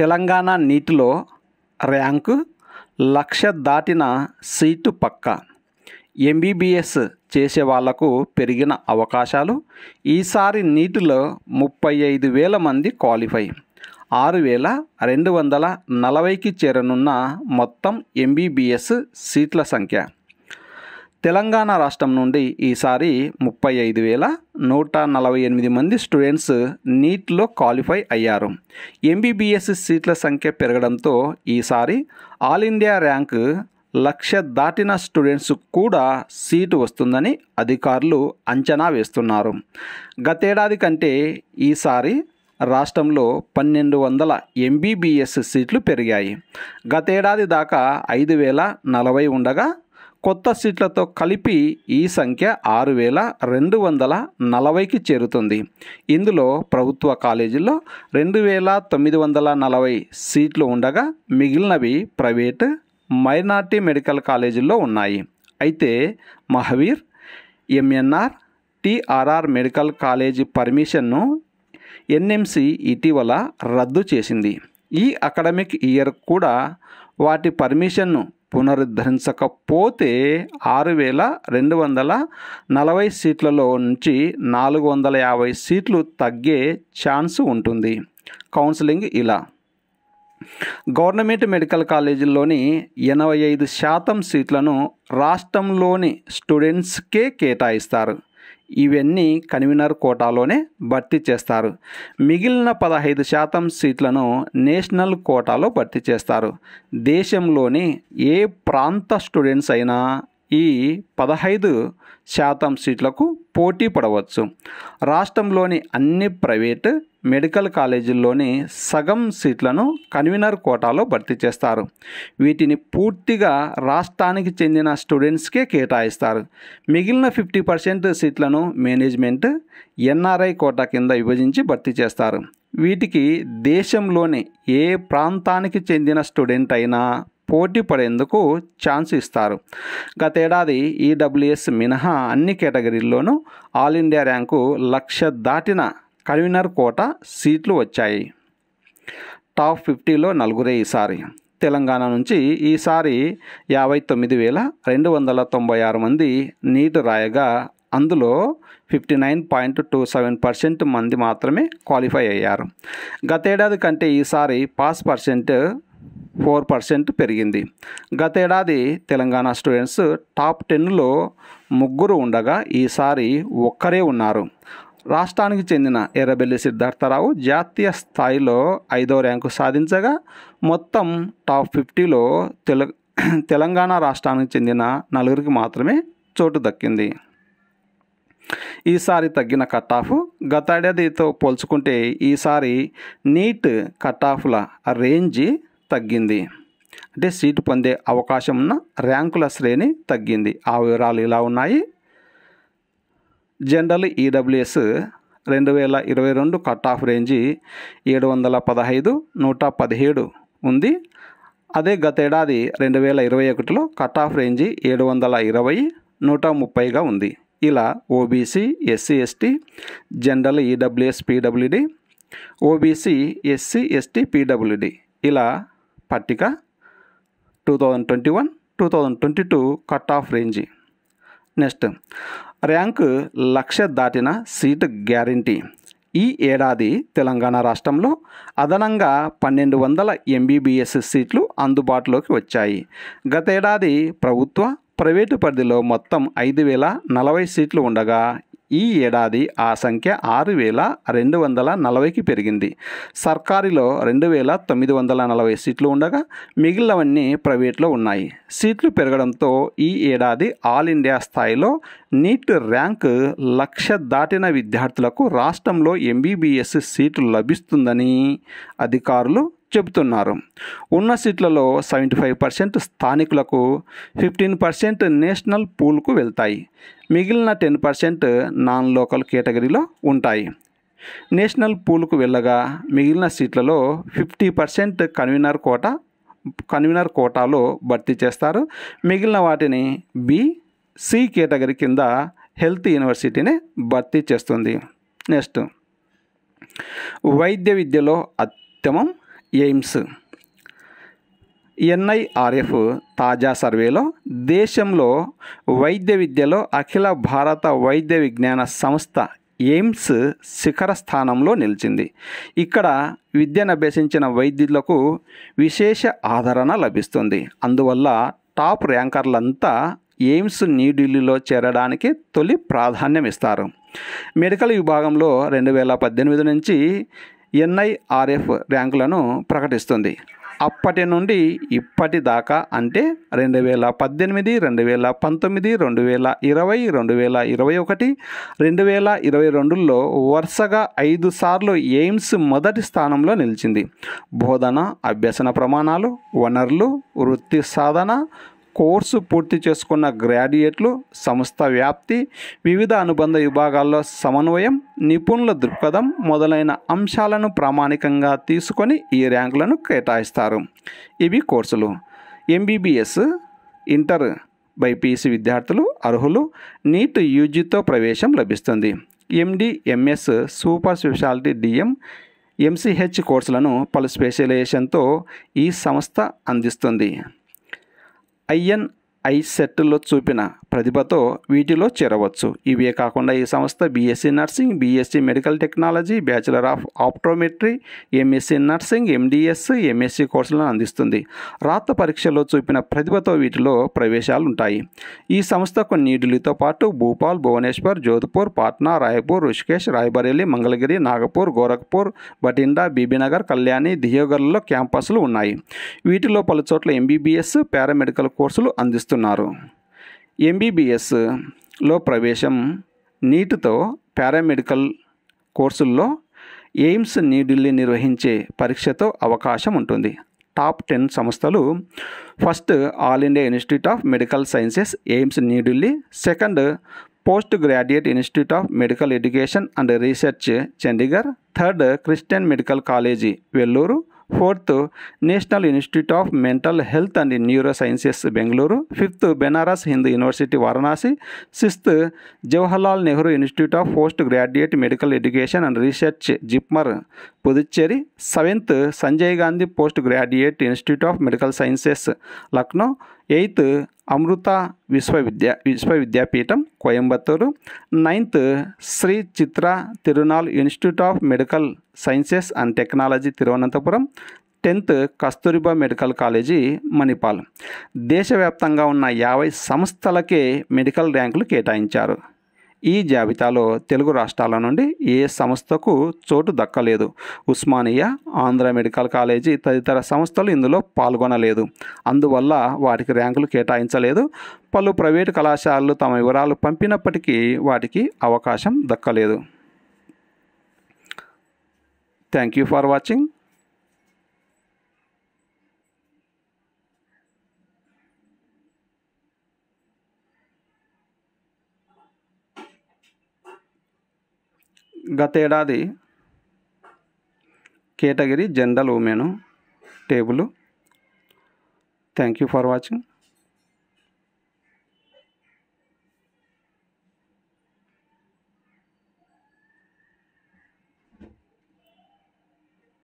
తెలంగాణ నీటిలో ర్యాంకు లక్ష దాటిన సీటు పక్క ఎంబీబీఎస్ చేసే వాళ్లకు పెరిగిన అవకాశాలు ఈసారి నీటిలో ముప్పై ఐదు వేల మంది క్వాలిఫై ఆరు వేల రెండు వందల నలభైకి చేరనున్న మొత్తం ఎంబీబీఎస్ సీట్ల సంఖ్య తెలంగాణ రాష్ట్రం నుండి ఈసారి ముప్పై ఐదు వేల నూట నలభై ఎనిమిది మంది స్టూడెంట్స్ నీట్లో క్వాలిఫై అయ్యారు ఎంబీబీఎస్ సీట్ల సంఖ్య పెరగడంతో ఈసారి ఆల్ ఇండియా ర్యాంక్ లక్ష దాటిన స్టూడెంట్స్ కూడా సీటు వస్తుందని అధికారులు అంచనా వేస్తున్నారు గతేడాది కంటే ఈసారి రాష్ట్రంలో పన్నెండు వందల ఎంబీబీఎస్ సీట్లు పెరిగాయి గతేడాది దాకా ఐదు వేల నలభై ఉండగా కొత్త సీట్లతో కలిపి ఈ సంఖ్య ఆరు వేల రెండు వందల నలభైకి చేరుతుంది ఇందులో ప్రభుత్వ కాలేజీల్లో రెండు వేల తొమ్మిది వందల నలభై సీట్లు ఉండగా మిగిలినవి ప్రైవేటు మైనార్టీ మెడికల్ కాలేజీల్లో ఉన్నాయి అయితే Mahavir MNR TRR medical college పర్మిషన్ను ఎన్ఎంసి ఇటీవల రద్దు చేసింది ఈ అకాడమిక్ ఇయర్ కూడా వాటి పర్మిషన్ను పునరుద్ధరించకపోతే ఆరు వేల రెండు వందల నలభై సీట్లలో నుంచి నాలుగు వందల యాభై సీట్లు తగ్గే ఛాన్స్ ఉంటుంది కౌన్సిలింగ్ ఇలా గవర్నమెంట్ మెడికల్ కాలేజీల్లోని ఎనభై ఐదు శాతం సీట్లను రాష్ట్రంలోని స్టూడెంట్స్కే కేటాయిస్తారు ఇవన్నీ కన్వీనర్ కోటాలోనే భర్తీ చేస్తారు మిగిలిన పదహైదు శాతం సీట్లను నేషనల్ కోటాలో భర్తీ చేస్తారు దేశంలోని ఏ ప్రాంత స్టూడెంట్స్ అయినా ఈ పదహైదు శాతం సీట్లకు పోటీ పడవచ్చు రాష్ట్రంలోని అన్ని ప్రైవేటు మెడికల్ కాలేజీల్లోని సగం సీట్లను కన్వీనర్ కోటాలో భర్తీ చేస్తారు వీటిని పూర్తిగా రాష్ట్రానికి చెందిన స్టూడెంట్స్కే కేటాయిస్తారు మిగిలిన ఫిఫ్టీ పర్సెంట్ సీట్లను మేనేజ్మెంట్ ఎన్ఆర్ఐ కోటా కింద విభజించి భర్తీ చేస్తారు వీటికి దేశంలోని ఏ ప్రాంతానికి చెందిన స్టూడెంట్ అయినా పోటీ పడేందుకు ఛాన్స్ ఇస్తారు గతేడాది ఈడబ్ల్యూఎస్ మినహా అన్ని కేటగిరీల్లోనూ ఆల్ ఇండియా ర్యాంకు లక్ష దాటిన కన్వీనర్ కోట సీట్లు వచ్చాయి టాప్ ఫిఫ్టీలో నలుగురే ఈసారి తెలంగాణ నుంచి ఈసారి యాభై తొమ్మిది వేల రెండు వందల తొంభై ఆరు మంది నీట్ రాయగా అందులో fifty nine point two seven percent మంది మాత్రమే క్వాలిఫై అయ్యారు గతేడాది కంటే ఈసారి పాస్ పర్సెంట్ ఫోర్ పర్సెంట్ పెరిగింది గతేడాది తెలంగాణ స్టూడెంట్స్ టాప్ టెన్లో ముగ్గురు ఉండగా ఈసారి ఒక్కరే ఉన్నారు రాష్ట్రానికి చెందిన ఎర్రబెల్లి సిద్ధార్థరావు జాతీయ స్థాయిలో ఐదో ర్యాంకు సాధించగా మొత్తం టాప్ ఫిఫ్టీలో తెల తెలంగాణ రాష్ట్రానికి చెందిన నలుగురికి మాత్రమే చోటు దక్కింది ఈసారి తగ్గిన కట్ ఆఫ్ గతేడాదితో పోల్చుకుంటే ఈసారి నీట్ కట్ ఆఫ్ల రేంజ్ తగ్గింది అంటే సీటు పొందే అవకాశం ఉన్న ర్యాంకుల శ్రేణి తగ్గింది ఆ వివరాలు ఇలా ఉన్నాయి జనరల్ ఈడబ్ల్యూఎస్ రెండు వేల ఇరవై రెండు కట్ ఆఫ్ రేంజి ఏడు వందల పదహైదు నూట పదిహేడు ఉంది అదే గతేడాది రెండు వేల ఇరవై ఒకటిలో కట్ ఆఫ్ రేంజి ఏడు వందల ఇరవై నూట ముప్పైగా ఉంది ఇలా OBC SC ST general EWS PWD OBC SC ST PWD ఇలా పట్టిక two thousand twenty one two thousand twenty two cut off range next rank లక్ష దాటిన సీటు గ్యారంటీ ఈ ఏడాది తెలంగాణ రాష్ట్రంలో అదనంగా పన్నెండు వందల ఎంబీబీఎస్ సీట్లు అందుబాటులోకి వచ్చాయి గతేడాది ప్రభుత్వ ప్రైవేటు పరిధిలో మొత్తం ఐదు వేల నలభై సీట్లు ఉండగా ఈ ఏడాది ఆ సంఖ్య ఆరు వేల రెండు వందల నలభైకి పెరిగింది సర్కారీలో రెండు వేల తొమ్మిది వందల నలభై సీట్లు ఉండగా మిగిలినవన్నీ ప్రైవేట్లో ఉన్నాయి సీట్లు పెరగడంతో ఈ ఏడాది ఆల్ ఇండియా స్థాయిలో నీట్ ర్యాంక్ లక్ష దాటిన విద్యార్థులకు రాష్ట్రంలో ఎంబీబీఎస్ సీట్లు లభిస్తుందని అధికారులు చెబుతున్నారు ఉన్న సీట్లలో సెవెంటీ ఫైవ్ పర్సెంట్ స్థానికులకు ఫిఫ్టీన్ పర్సెంట్ నేషనల్ పూల్కు వెళ్తాయి మిగిలిన టెన్ పర్సెంట్ నాన్ లోకల్ కేటగిరీలో ఉంటాయి నేషనల్ పూల్కు వెళ్ళగా మిగిలిన సీట్లలో fifty percent convener quota convener కోటాలో భర్తీ చేస్తారు మిగిలిన వాటిని బి సి కేటగిరీ కింద హెల్త్ యూనివర్సిటీని భర్తీ చేస్తుంది నెక్స్ట్ వైద్య విద్యలో అత్యమం ఎయిమ్స్ ఎన్ఐఆర్ఎఫ్ తాజా సర్వేలో దేశంలో వైద్య విద్యలో అఖిల భారత వైద్య విజ్ఞాన సంస్థ ఎయిమ్స్ శిఖర స్థానంలో నిలిచింది ఇక్కడ విద్యను అభ్యసించిన వైద్యులకు విశేష ఆదరణ లభిస్తుంది అందువల్ల టాప్ ర్యాంకర్లంతా ఎయిమ్స్ న్యూఢిల్లీలో చేరడానికి తొలి ప్రాధాన్యం ఇస్తారు మెడికల్ విభాగంలో రెండు వేల పద్దెనిమిది నుంచి ఎన్ఐఆర్ఎఫ్ ర్యాంకులను ప్రకటిస్తుంది అప్పటి నుండి ఇప్పటి దాకా అంటే రెండు వేల పద్దెనిమిది రెండు వేల పంతొమ్మిది రెండు వేల ఇరవై రెండు వేల ఇరవై ఒకటి రెండు వేల ఇరవై రెండులో వరుసగా ఐదు సార్లు ఎయిమ్స్ మొదటి స్థానంలో నిలిచింది బోధన అభ్యసన ప్రమాణాలు వనరులు వృత్తి సాధన కోర్సు పూర్తి చేసుకున్న గ్రాడ్యుయేట్లు సంస్థ వ్యాప్తి వివిధ అనుబంధ విభాగాల్లో సమన్వయం నిపుణుల దృక్పథం మొదలైన అంశాలను ప్రామాణికంగా తీసుకొని ఈ ర్యాంకులను కేటాయిస్తారు ఇవి కోర్సులు ఎంబీబీఎస్ ఇంటర్ బైపీసీ e విద్యార్థులు అర్హులు నీట్ యూజీతో ప్రవేశం లభిస్తుంది MD MS super speciality DM MCh కోర్సులను పలు స్పెషలైజేషన్తో ఈ సంస్థ అందిస్తుంది ஐஎன் ఐ సెట్లో చూపిన ప్రతిభతో వీటిలో చేరవచ్చు ఇవే కాకుండా ఈ సంస్థ BSc nursing BSc medical technology bachelor of optometry MSc nursing MDS MSc కోర్సులను అందిస్తుంది రాత పరీక్షలో చూపిన ప్రతిభతో వీటిలో ప్రవేశాలు ఉంటాయి ఈ సంస్థ కొన్ని ఢిల్లీతో పాటు భూపాల్ భువనేశ్వర్ జోధ్పూర్ పాట్నా రాయపూర్ రుషికేష్ రాయబరేలి మంగళగిరి నాగపూర్ గోరఖ్పూర్ బటిండా బీబీనగర్ కళ్యాణి దియోగర్లలో క్యాంపస్లు ఉన్నాయి వీటిలో పలుచోట్ల ఎంబీబీఎస్ పారామెడికల్ కోర్సులు అందిస్తుంది ఇస్తున్నారు ఎంబీబీఎస్లో ప్రవేశం నీటితో పారామెడికల్ కోర్సుల్లో ఎయిమ్స్ న్యూఢిల్లీ నిర్వహించే పరీక్షతో అవకాశం ఉంటుంది టాప్ టెన్ సంస్థలు first all India institute of medical sciences AIIMS New Delhi second postgraduate institute of medical education and research Chandigarh third Christian medical college Vellore fourth national institute of mental health and neuro sciences Bengaluru fifth Banaras Hindu university Varanasi sixth Jawaharlal Nehru institute of postgraduate medical education and research JIPMER Puducherry seventh Sanjay Gandhi postgraduate institute of medical sciences Lucknow eighth అమృత విశ్వవిద్యా Vishwa Vidyapeetham Coimbatore ninth Shri Chitra Tirunal institute of medical sciences and technology Thiruvananthapuram tenth Kasturba medical college Manipal దేశవ్యాప్తంగా ఉన్న యాభై సంస్థలకే medical ర్యాంకులు కేటాయించారు ఈ జాబితాలో తెలుగు రాష్ట్రాల నుండి ఏ సంస్థకు చోటు దక్కలేదు ఉస్మానియా ఆంధ్ర మెడికల్ కాలేజీ తదితర సంస్థలు ఇందులో పాల్గొనలేదు అందువల్ల వాటికి ర్యాంకులు కేటాయించలేదు పలు ప్రైవేటు కళాశాలలు తమ వివరాలు పంపినప్పటికీ వాటికి అవకాశం దక్కలేదు థ్యాంక్ యూ ఫర్ వాచింగ్ గతేడాది category general women table thank you for watching